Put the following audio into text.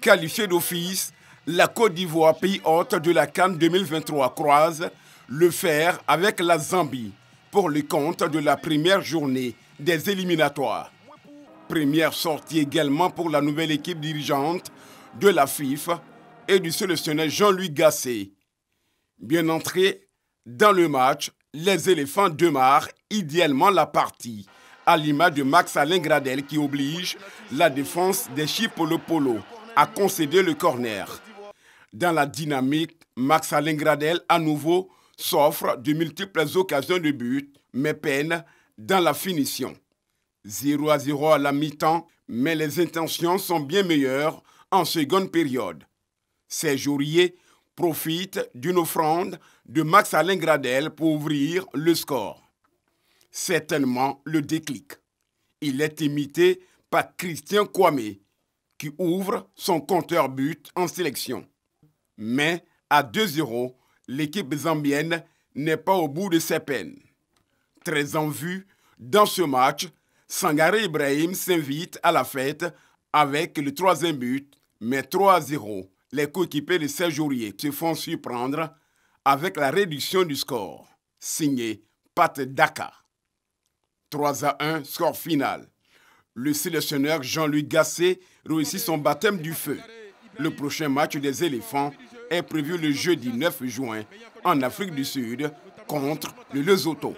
Qualifié d'office, la Côte d'Ivoire, pays hôte de la Cannes 2023, croise le fer avec la Zambie pour le compte de la première journée des éliminatoires. Première sortie également pour la nouvelle équipe dirigeante de la FIFA et du sélectionneur Jean-Louis Gasset. Bien entré dans le match, les éléphants démarrent idéalement la partie, à l'image de Max Alain Gradel qui oblige la défense des Chipolopolo. Polo a concédé le corner. Dans la dynamique, Max Allain-Gradel, à nouveau s'offre de multiples occasions de but, mais peine dans la finition. 0 à 0 à la mi-temps, mais les intentions sont bien meilleures en seconde période. Ces jouriers profitent d'une offrande de Max Alain Gradel pour ouvrir le score. Certainement le déclic. Il est imité par Christian Kwame qui ouvre son compteur but en sélection. Mais à 2-0, l'équipe zambienne n'est pas au bout de ses peines. Très en vue, dans ce match, Sangaré Ibrahim s'invite à la fête avec le troisième but, mais 3-0. Les coéquipiers de saint Aurier se font surprendre avec la réduction du score. Signé Pat Daka. 3 1, score final. Le sélectionneur Jean-Louis Gasset réussit son baptême du feu. Le prochain match des éléphants est prévu le jeudi 9 juin en Afrique du Sud contre le Lesotho.